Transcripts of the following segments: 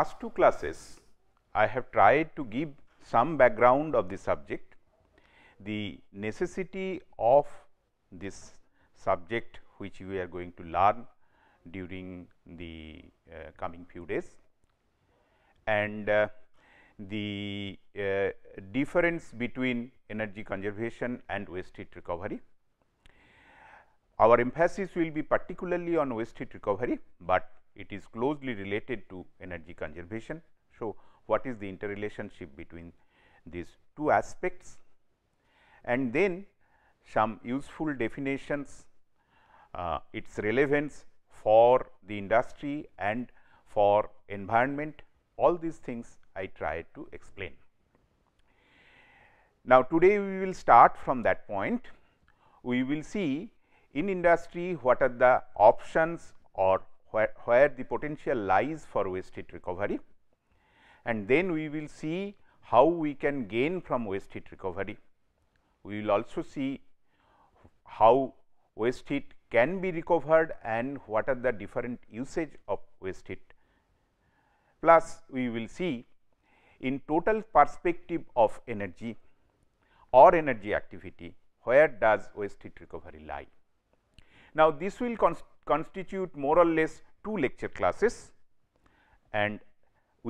last two classes, I have tried to give some background of the subject, the necessity of this subject which we are going to learn during the uh, coming few days and uh, the uh, difference between energy conservation and waste heat recovery. Our emphasis will be particularly on waste heat recovery, but it is closely related to energy conservation. So, what is the interrelationship between these two aspects and then some useful definitions, uh, its relevance for the industry and for environment all these things I tried to explain. Now, today we will start from that point. We will see in industry what are the options or where, where the potential lies for waste heat recovery and then we will see how we can gain from waste heat recovery. We will also see how waste heat can be recovered and what are the different usage of waste heat. Plus we will see in total perspective of energy or energy activity where does waste heat recovery lie. Now, this will constitute more or less two lecture classes and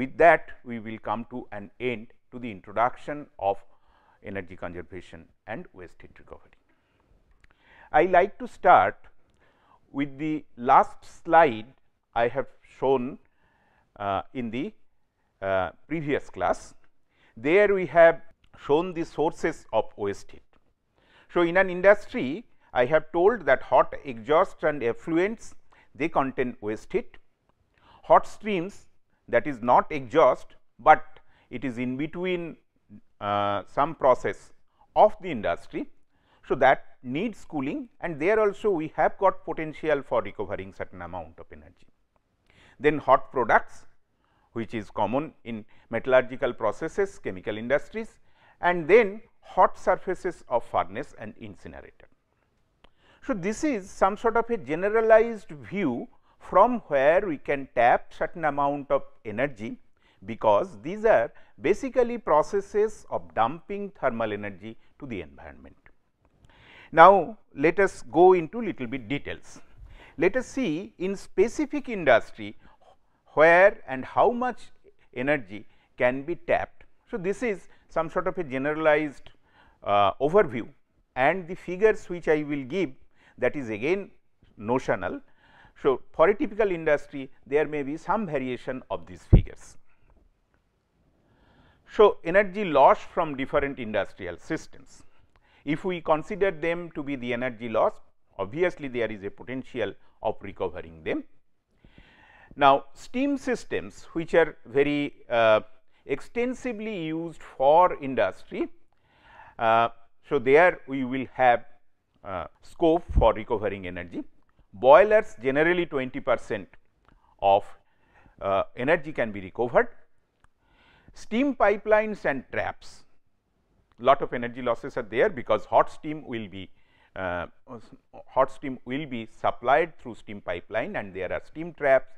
with that we will come to an end to the introduction of energy conservation and waste heat recovery. I like to start with the last slide I have shown uh, in the uh, previous class. There we have shown the sources of waste heat. So, in an industry I have told that hot exhaust and effluents they contain waste heat. Hot streams that is not exhaust, but it is in between uh, some process of the industry. So, that needs cooling and there also we have got potential for recovering certain amount of energy. Then hot products which is common in metallurgical processes, chemical industries and then hot surfaces of furnace and incinerator. So, this is some sort of a generalized view from where we can tap certain amount of energy because these are basically processes of dumping thermal energy to the environment. Now, let us go into little bit details. Let us see in specific industry where and how much energy can be tapped. So, this is some sort of a generalized uh, overview and the figures which I will give that is again notional. So, for a typical industry there may be some variation of these figures. So, energy loss from different industrial systems. If we consider them to be the energy loss obviously there is a potential of recovering them. Now, steam systems which are very uh, extensively used for industry. Uh, so, there we will have uh, scope for recovering energy. Boilers generally 20 percent of uh, energy can be recovered. Steam pipelines and traps, lot of energy losses are there because hot steam will be uh, hot steam will be supplied through steam pipeline and there are steam traps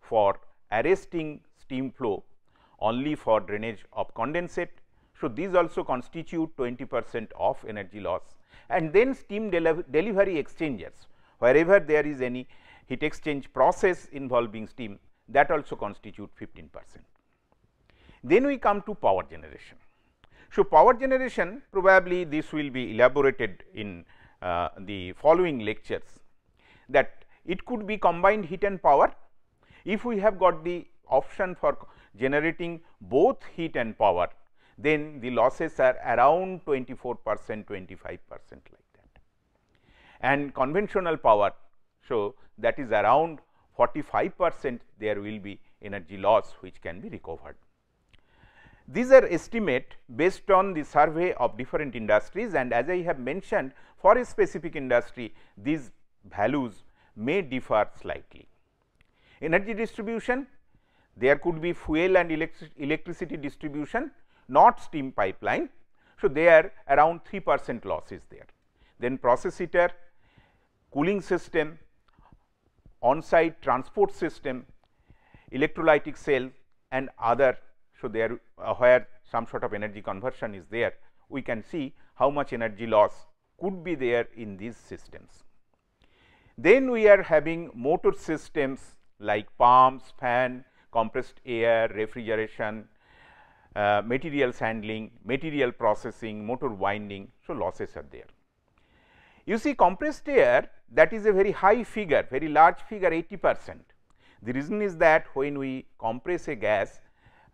for arresting steam flow only for drainage of condensate. So, these also constitute 20 percent of energy loss and then steam delivery exchangers wherever there is any heat exchange process involving steam that also constitute 15 percent. Then we come to power generation. So, power generation probably this will be elaborated in uh, the following lectures that it could be combined heat and power if we have got the option for generating both heat and power then the losses are around 24 percent, 25 percent like that. And conventional power, so that is around 45 percent there will be energy loss which can be recovered. These are estimate based on the survey of different industries and as I have mentioned for a specific industry these values may differ slightly. Energy distribution there could be fuel and electric electricity distribution not steam pipeline. So, there around 3 percent loss is there. Then process heater, cooling system, on-site transport system, electrolytic cell and other. So, there uh, where some sort of energy conversion is there, we can see how much energy loss could be there in these systems. Then we are having motor systems like pumps, fan, compressed air, refrigeration, uh, materials handling, material processing, motor winding. So, losses are there. You see compressed air that is a very high figure, very large figure 80 percent. The reason is that when we compress a gas,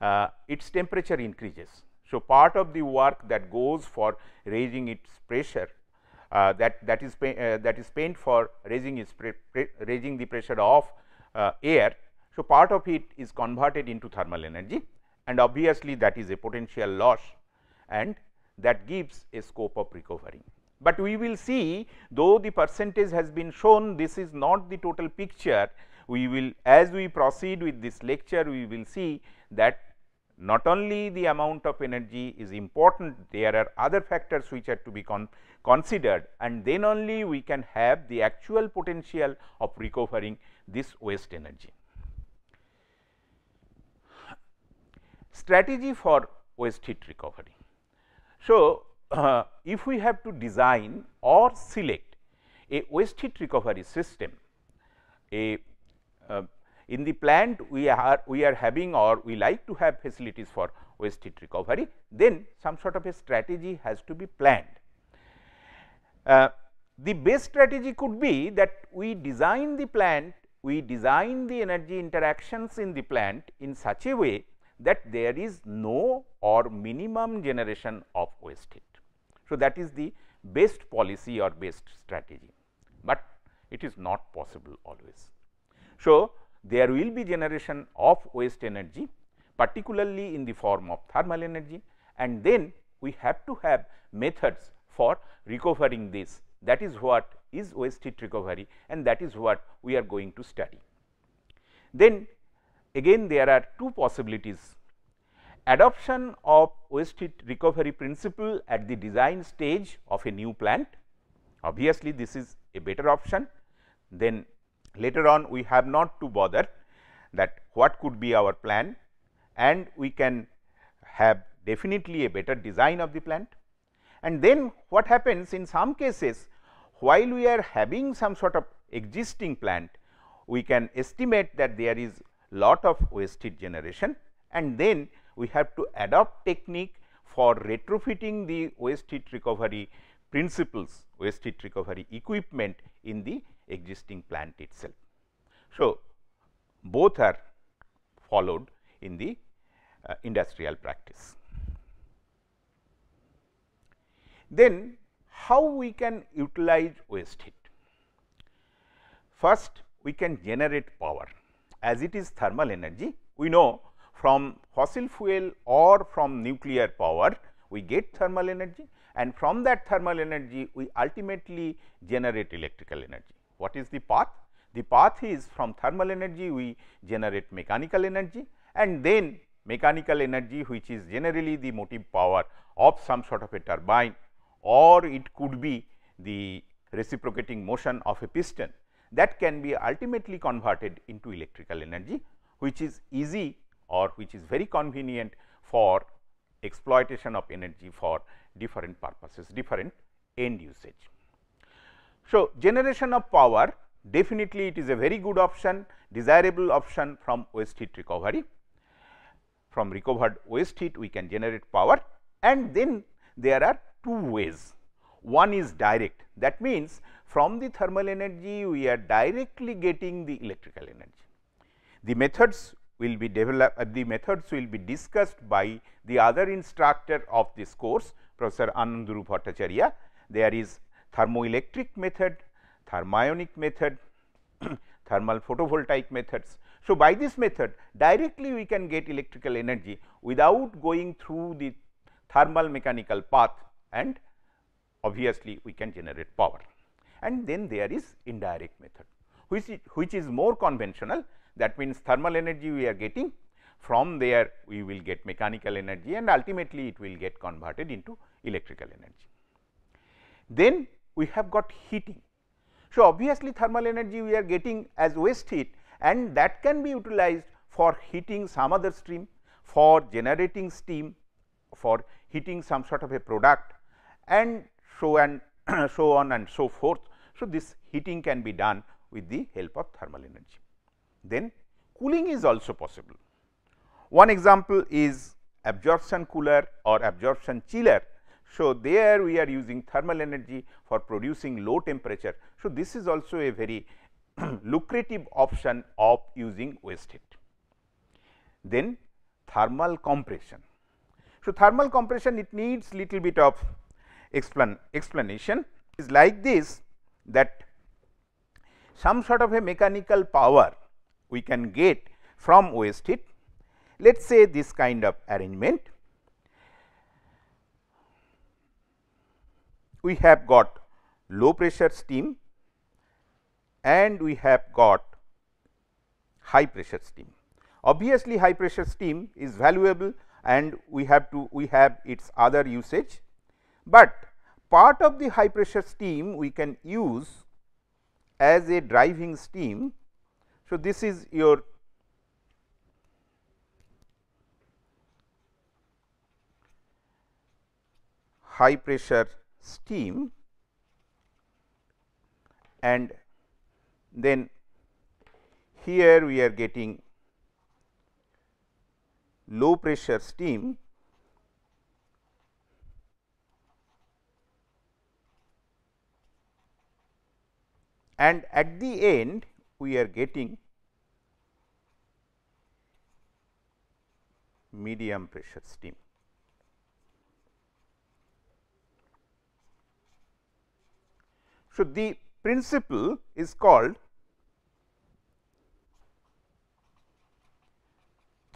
uh, its temperature increases. So, part of the work that goes for raising its pressure uh, that that is uh, that is spent for raising its pre, pre, raising the pressure of uh, air. So, part of it is converted into thermal energy and obviously that is a potential loss and that gives a scope of recovering. But we will see though the percentage has been shown this is not the total picture we will as we proceed with this lecture we will see that not only the amount of energy is important there are other factors which are to be con considered and then only we can have the actual potential of recovering this waste energy. strategy for waste heat recovery. So, uh, if we have to design or select a waste heat recovery system, a uh, in the plant we are we are having or we like to have facilities for waste heat recovery, then some sort of a strategy has to be planned. Uh, the best strategy could be that we design the plant, we design the energy interactions in the plant in such a way that there is no or minimum generation of waste heat. So, that is the best policy or best strategy, but it is not possible always. So, there will be generation of waste energy particularly in the form of thermal energy and then we have to have methods for recovering this that is what is waste heat recovery and that is what we are going to study. Then Again there are two possibilities. Adoption of waste heat recovery principle at the design stage of a new plant. Obviously, this is a better option. Then later on we have not to bother that what could be our plan and we can have definitely a better design of the plant. And then what happens in some cases while we are having some sort of existing plant, we can estimate that there is lot of waste heat generation and then we have to adopt technique for retrofitting the waste heat recovery principles, waste heat recovery equipment in the existing plant itself. So, both are followed in the uh, industrial practice. Then how we can utilize waste heat? First, we can generate power as it is thermal energy. We know from fossil fuel or from nuclear power we get thermal energy and from that thermal energy we ultimately generate electrical energy. What is the path? The path is from thermal energy we generate mechanical energy and then mechanical energy which is generally the motive power of some sort of a turbine or it could be the reciprocating motion of a piston that can be ultimately converted into electrical energy which is easy or which is very convenient for exploitation of energy for different purposes, different end usage. So, generation of power definitely it is a very good option, desirable option from waste heat recovery. From recovered waste heat we can generate power and then there are two ways. One is direct that means from the thermal energy we are directly getting the electrical energy. The methods will be developed, uh, the methods will be discussed by the other instructor of this course, Professor Ananduru Bhattacharya. There is thermoelectric method, thermionic method, thermal photovoltaic methods. So, by this method directly we can get electrical energy without going through the thermal mechanical path and obviously we can generate power and then there is indirect method which is, which is more conventional that means thermal energy we are getting from there we will get mechanical energy and ultimately it will get converted into electrical energy. Then we have got heating. So, obviously thermal energy we are getting as waste heat and that can be utilized for heating some other stream, for generating steam, for heating some sort of a product and so and so on and so forth. So, this heating can be done with the help of thermal energy. Then cooling is also possible. One example is absorption cooler or absorption chiller. So, there we are using thermal energy for producing low temperature. So, this is also a very lucrative option of using waste heat. Then thermal compression. So, thermal compression it needs little bit of explan explanation is like this that some sort of a mechanical power we can get from waste heat. Let us say this kind of arrangement. We have got low pressure steam and we have got high pressure steam. Obviously, high pressure steam is valuable and we have to we have its other usage, but part of the high pressure steam we can use as a driving steam. So, this is your high pressure steam and then here we are getting low pressure steam and at the end we are getting medium pressure steam. So, the principle is called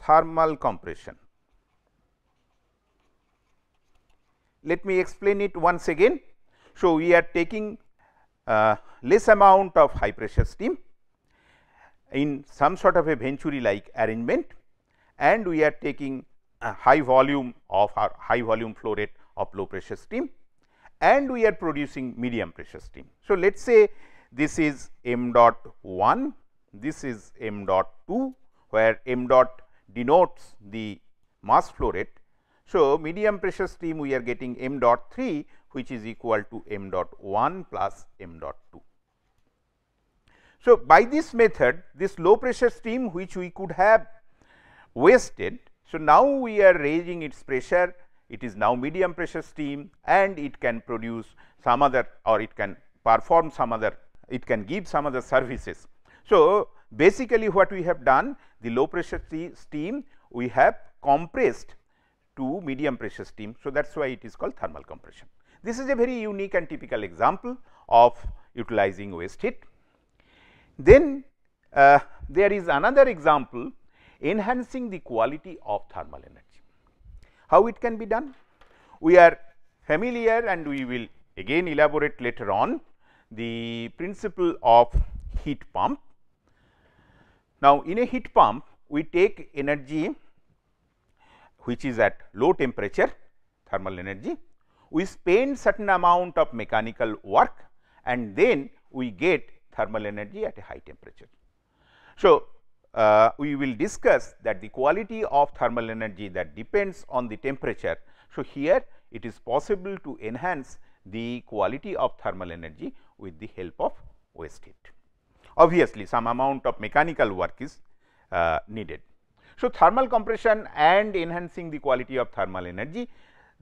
thermal compression. Let me explain it once again. So, we are taking less amount of high pressure steam in some sort of a venturi like arrangement and we are taking a high volume of our high volume flow rate of low pressure steam and we are producing medium pressure steam. So, let us say this is m dot 1, this is m dot 2 where m dot denotes the mass flow rate. So, medium pressure steam we are getting m dot 3 which is equal to m dot 1 plus m dot 2. So, by this method this low pressure steam which we could have wasted. So, now we are raising its pressure it is now medium pressure steam, and it can produce some other or it can perform some other it can give some other services. So, basically what we have done the low pressure steam we have compressed to medium pressure steam. So, that is why it is called thermal compression. This is a very unique and typical example of utilizing waste heat. Then uh, there is another example enhancing the quality of thermal energy. How it can be done? We are familiar and we will again elaborate later on the principle of heat pump. Now, in a heat pump we take energy which is at low temperature thermal energy we spend certain amount of mechanical work and then we get thermal energy at a high temperature. So, uh, we will discuss that the quality of thermal energy that depends on the temperature. So, here it is possible to enhance the quality of thermal energy with the help of waste heat. Obviously, some amount of mechanical work is uh, needed. So, thermal compression and enhancing the quality of thermal energy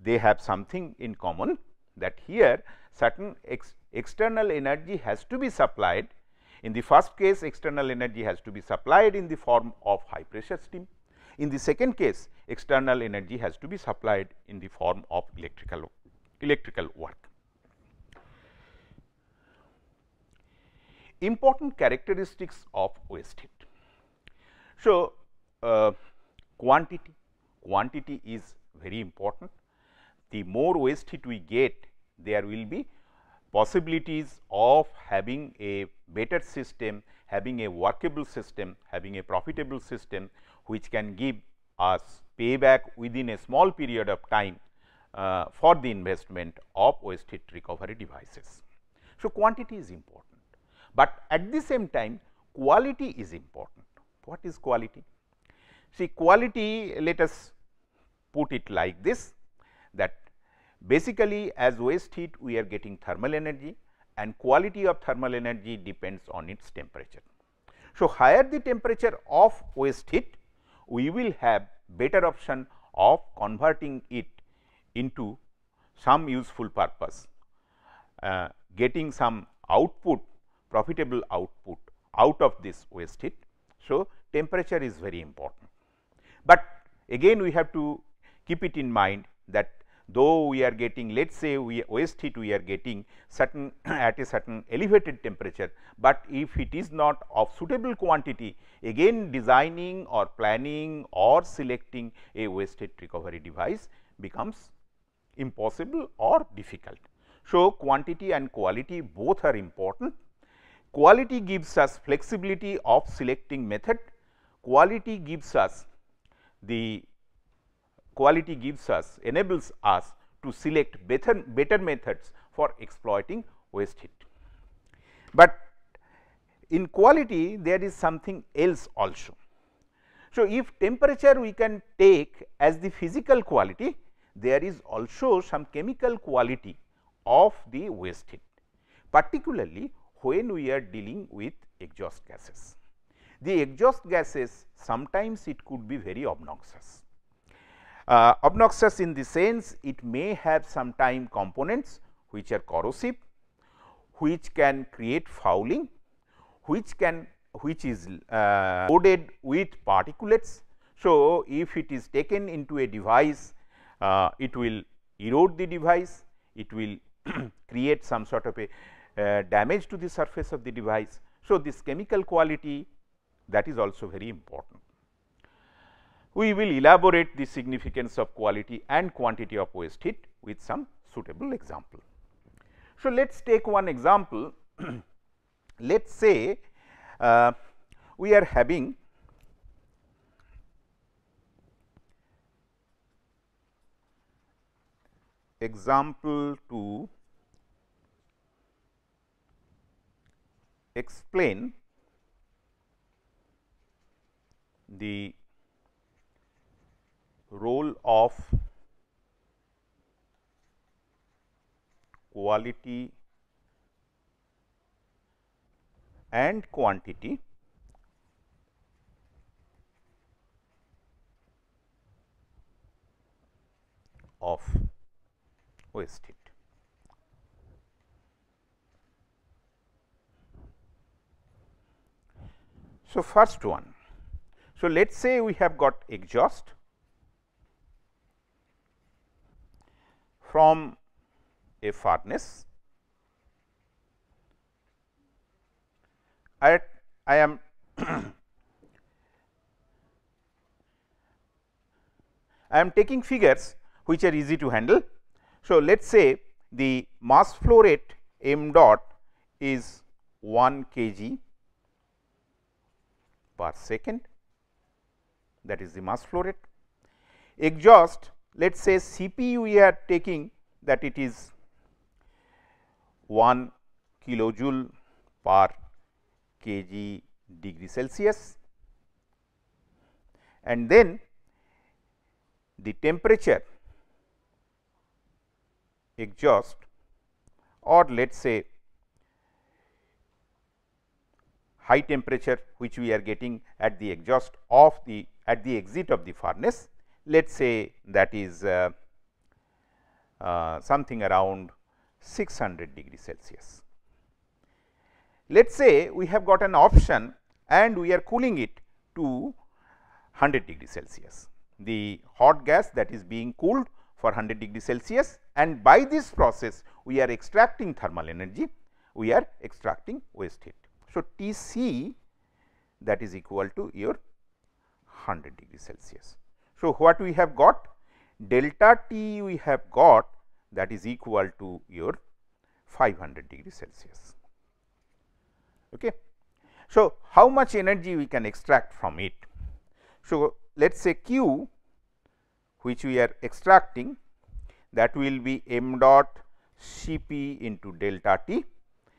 they have something in common that here certain ex external energy has to be supplied. In the first case external energy has to be supplied in the form of high pressure steam. In the second case external energy has to be supplied in the form of electrical electrical work. Important characteristics of waste heat. So, uh, quantity, quantity is very important the more waste heat we get there will be possibilities of having a better system, having a workable system, having a profitable system which can give us payback within a small period of time uh, for the investment of waste heat recovery devices. So, quantity is important, but at the same time quality is important. What is quality? See quality let us put it like this that basically as waste heat we are getting thermal energy and quality of thermal energy depends on its temperature. So, higher the temperature of waste heat we will have better option of converting it into some useful purpose, uh, getting some output profitable output out of this waste heat. So, temperature is very important, but again we have to keep it in mind that though we are getting let us say we waste heat we are getting certain at a certain elevated temperature, but if it is not of suitable quantity again designing or planning or selecting a waste heat recovery device becomes impossible or difficult. So, quantity and quality both are important. Quality gives us flexibility of selecting method, quality gives us the quality gives us enables us to select better, better methods for exploiting waste heat. But in quality there is something else also. So, if temperature we can take as the physical quality there is also some chemical quality of the waste heat particularly when we are dealing with exhaust gases. The exhaust gases sometimes it could be very obnoxious. Uh, obnoxious in the sense it may have some time components which are corrosive, which can create fouling, which can which is uh, loaded with particulates. So, if it is taken into a device, uh, it will erode the device, it will create some sort of a uh, damage to the surface of the device. So, this chemical quality that is also very important we will elaborate the significance of quality and quantity of waste heat with some suitable example. So, let us take one example. let us say uh, we are having example to explain the role of quality and quantity of waste heat. So, first one. So, let us say we have got exhaust from a furnace. I, I am I am taking figures which are easy to handle. So, let us say the mass flow rate m dot is 1 kg per second that is the mass flow rate. Exhaust let us say CPU we are taking that it is 1 kilojoule per kg degree Celsius and then the temperature exhaust or let us say high temperature which we are getting at the exhaust of the at the exit of the furnace let us say that is uh, uh, something around 600 degree Celsius. Let us say we have got an option and we are cooling it to 100 degree Celsius. The hot gas that is being cooled for 100 degree Celsius and by this process we are extracting thermal energy, we are extracting waste heat. So, T c that is equal to your 100 degree Celsius. So, what we have got delta T we have got that is equal to your 500 degree Celsius. Okay. So, how much energy we can extract from it? So, let us say Q which we are extracting that will be m dot Cp into delta T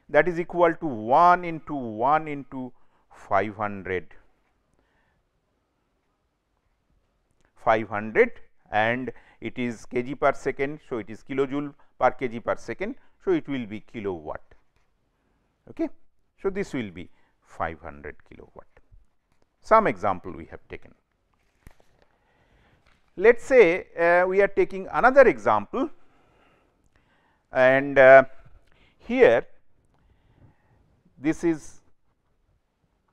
that is equal to 1 into 1 into 500 500 and it is kg per second. So, it is kilojoule per kg per second. So, it will be kilowatt. Okay. So, this will be 500 kilowatt. Some example we have taken. Let us say uh, we are taking another example and uh, here this is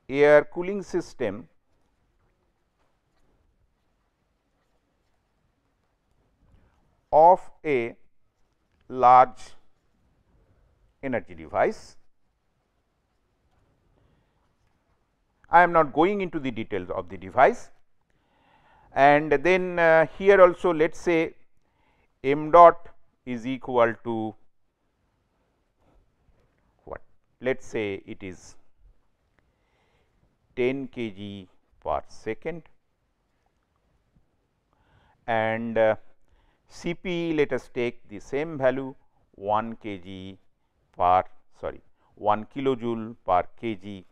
air cooling system of a large energy device. I am not going into the details of the device and then uh, here also let us say m dot is equal to what let us say it is 10 kg per second and uh, Cp let us take the same value 1 kg per sorry 1 kilojoule per kg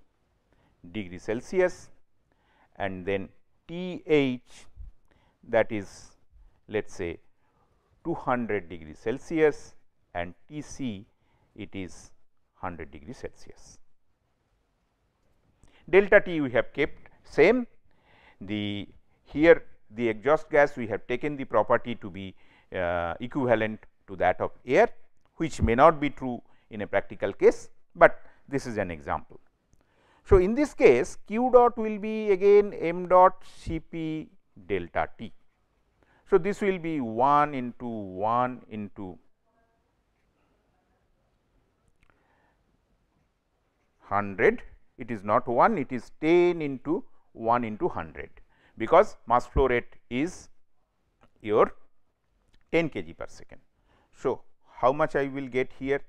degree Celsius and then TH that is let us say 200 degree Celsius and TC it is 100 degree Celsius. Delta T we have kept same the here the exhaust gas we have taken the property to be uh, equivalent to that of air which may not be true in a practical case, but this is an example. So, in this case q dot will be again m dot Cp delta t. So, this will be 1 into 1 into 100 it is not 1 it is 10 into 1 into 100 because mass flow rate is your 10 kg per second. So, how much I will get here?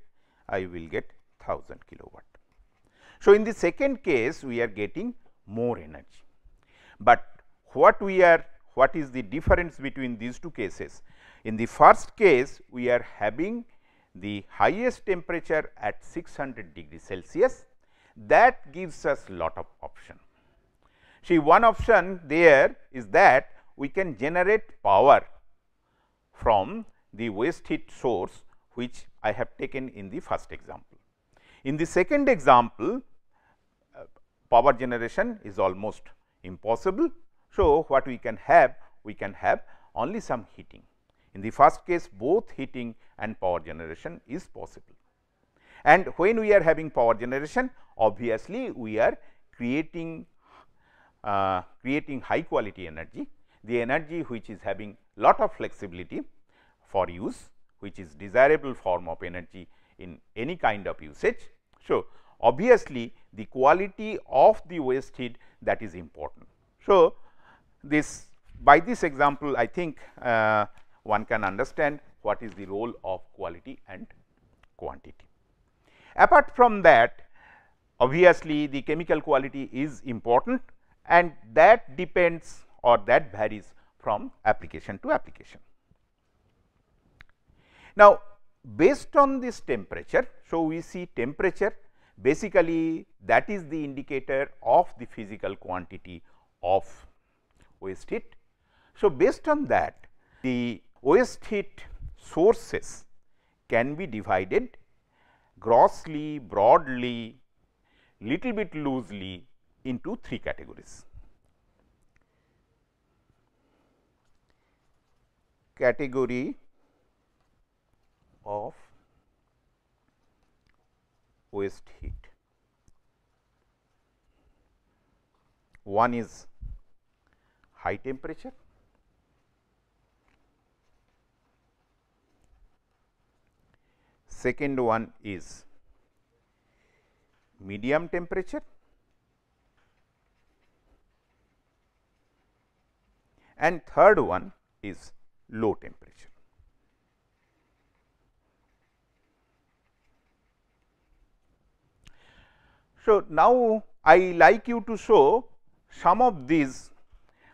I will get 1000 kilowatt. So, in the second case we are getting more energy, but what we are what is the difference between these two cases? In the first case we are having the highest temperature at 600 degree Celsius that gives us lot of option. See one option there is that we can generate power from the waste heat source which I have taken in the first example. In the second example, uh, power generation is almost impossible. So, what we can have? We can have only some heating. In the first case, both heating and power generation is possible. And when we are having power generation, obviously, we are creating uh, creating high quality energy, the energy which is having lot of flexibility for use which is desirable form of energy in any kind of usage. So, obviously, the quality of the waste heat that is important. So, this by this example I think uh, one can understand what is the role of quality and quantity. Apart from that obviously, the chemical quality is important and that depends or that varies from application to application. Now, based on this temperature, so we see temperature basically that is the indicator of the physical quantity of waste heat. So, based on that the waste heat sources can be divided grossly, broadly, little bit loosely into three categories. Category of waste heat. One is high temperature, second one is medium temperature and third one is low temperature. So, now I like you to show some of these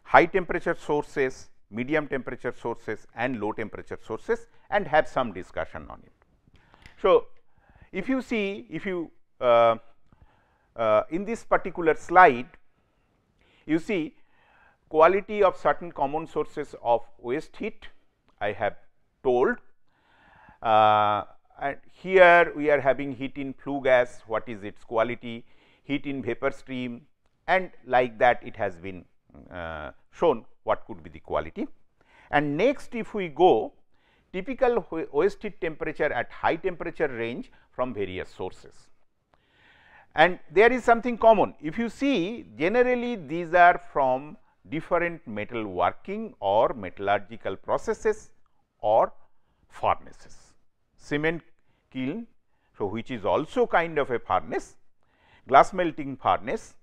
high temperature sources, medium temperature sources and low temperature sources and have some discussion on it. So, if you see if you uh, uh, in this particular slide you see quality of certain common sources of waste heat I have told. Uh, and here we are having heat in flue gas, what is its quality, heat in vapor stream and like that it has been uh, shown what could be the quality. And next if we go typical waste heat temperature at high temperature range from various sources. And there is something common. If you see generally these are from different metal working or metallurgical processes or furnaces. Cement kiln, so which is also kind of a furnace, glass melting furnace.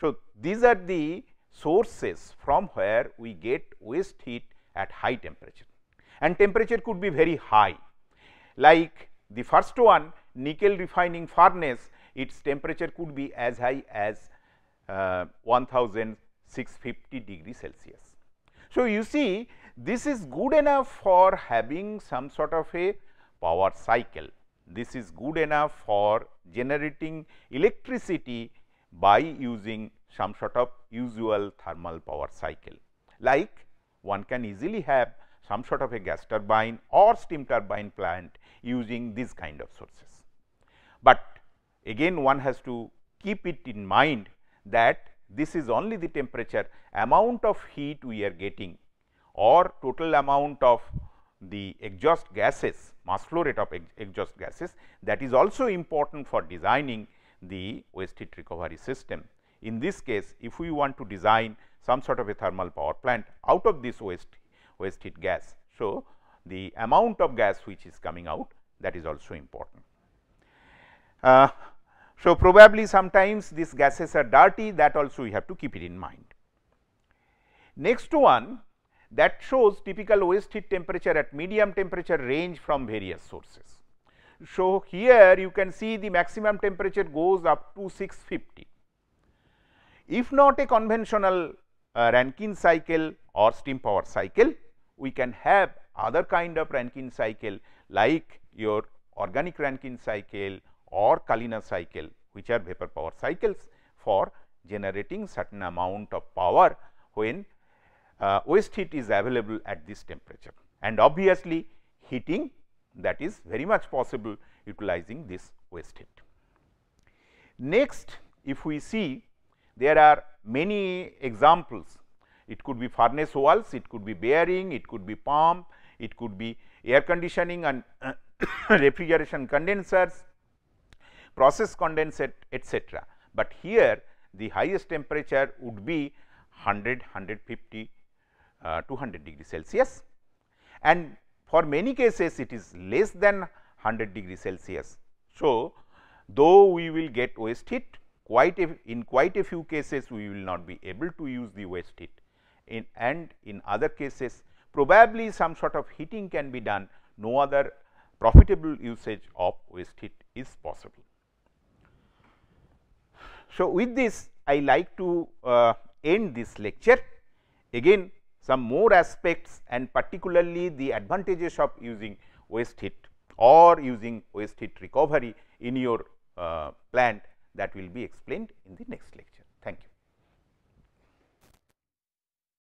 So, these are the sources from where we get waste heat at high temperature and temperature could be very high. Like the first one nickel refining furnace, its temperature could be as high as uh, 1000 650 degree Celsius. So, you see this is good enough for having some sort of a power cycle. This is good enough for generating electricity by using some sort of usual thermal power cycle. Like one can easily have some sort of a gas turbine or steam turbine plant using this kind of sources. But again one has to keep it in mind that this is only the temperature amount of heat we are getting or total amount of the exhaust gases mass flow rate of exhaust gases that is also important for designing the waste heat recovery system. In this case if we want to design some sort of a thermal power plant out of this waste waste heat gas. So, the amount of gas which is coming out that is also important. Uh, so, probably sometimes these gases are dirty that also we have to keep it in mind. Next one that shows typical waste heat temperature at medium temperature range from various sources. So, here you can see the maximum temperature goes up to 650. If not a conventional uh, Rankine cycle or steam power cycle, we can have other kind of Rankine cycle like your organic Rankine cycle or Kalina cycle which are vapor power cycles for generating certain amount of power when uh, waste heat is available at this temperature and obviously heating that is very much possible utilizing this waste heat. Next if we see there are many examples it could be furnace walls, it could be bearing, it could be pump, it could be air conditioning and refrigeration condensers, process condensate etc. But here the highest temperature would be 100, 150, uh, 200 degree Celsius and for many cases it is less than 100 degree Celsius. So, though we will get waste heat quite a, in quite a few cases we will not be able to use the waste heat in, and in other cases probably some sort of heating can be done no other profitable usage of waste heat is possible. So, with this I like to uh, end this lecture again some more aspects and particularly the advantages of using waste heat or using waste heat recovery in your uh, plant that will be explained in the next lecture. Thank you.